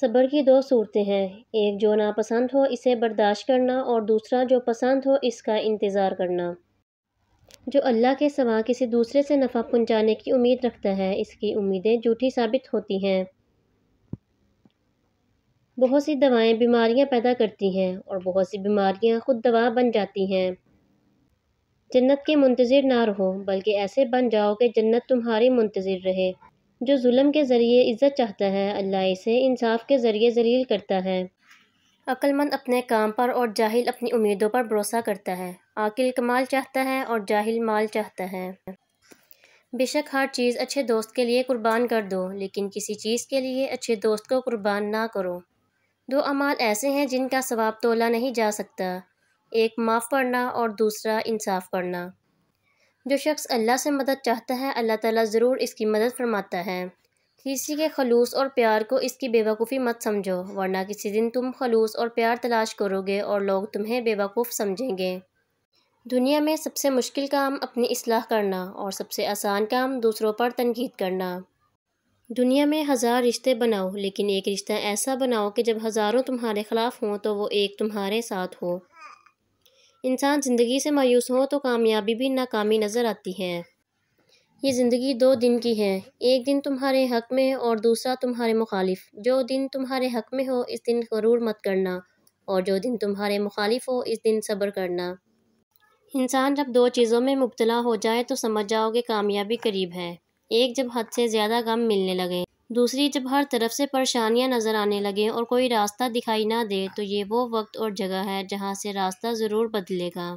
सब्र की दो सूरतें हैं एक जो नापसंद हो इसे बर्दाश्त करना और दूसरा जो पसंद हो इसका इंतज़ार करना जो अल्लाह के सवा किसी दूसरे से नफ़ा पहुँचाने की उम्मीद रखता है इसकी उम्मीदें झूठी साबित होती हैं बहुत सी दवाएं बीमारियां पैदा करती हैं और बहुत सी बीमारियां खुद दवा बन जाती हैं जन्नत के मुंतज़र ना रहो बल्कि ऐसे बन जाओ कि जन्नत तुम्हारी मुंतज़िर रहे जो जुल्म के ज़रिए इज़्ज़त चाहता है अल्लाह इसे इंसाफ के ज़रिए जलील करता है अक्लमंद अपने काम पर और जाहिल अपनी उम्मीदों पर भरोसा करता है आकिल कमाल चाहता है और जाहिल माल चाहता है बेशक हर चीज़ अच्छे दोस्त के लिए कुर्बान कर दो लेकिन किसी चीज़ के लिए अच्छे दोस्त को कुर्बान ना करो दो अमाल ऐसे हैं जिनका सवाब तोला नहीं जा सकता एक माफ़ करना और दूसरा इंसाफ करना जो शख्स अल्लाह से मदद चाहता है अल्लाह ताला ज़रूर इसकी मदद फरमाता है किसी के खलूस और प्यार को इसकी बेवकूफ़ी मत समझो वरना किसी दिन तुम खलूस और प्यार तलाश करोगे और लोग तुम्हें बेवकूफ़ समझेंगे दुनिया में सबसे मुश्किल काम अपनी असलाह करना और सबसे आसान काम दूसरों पर तनकीद करना दुनिया में हज़ार रिश्ते बनाओ लेकिन एक रिश्ता ऐसा बनाओ कि जब हज़ारों तुम्हारे ख़िलाफ़ हों तो वो एक तुम्हारे साथ हो इंसान ज़िंदगी से मायूस हो तो कामयाबी भी नाकामी नज़र आती है ये ज़िंदगी दो दिन की है एक दिन तुम्हारे हक में है और दूसरा तुम्हारे मुखालिफ जो दिन तुम्हारे हक में हो इस दिन गरूर मत करना और जो दिन तुम्हारे मुखालिफ हो इस दिन सब्र करना इंसान जब दो चीज़ों में मुबतला हो जाए तो समझ जाओगे कामयाबी करीब है एक जब हद से ज़्यादा गम मिलने लगे दूसरी जब हर तरफ से परेशानियां नज़र आने लगें और कोई रास्ता दिखाई ना दे तो ये वो वक्त और जगह है जहाँ से रास्ता ज़रूर बदलेगा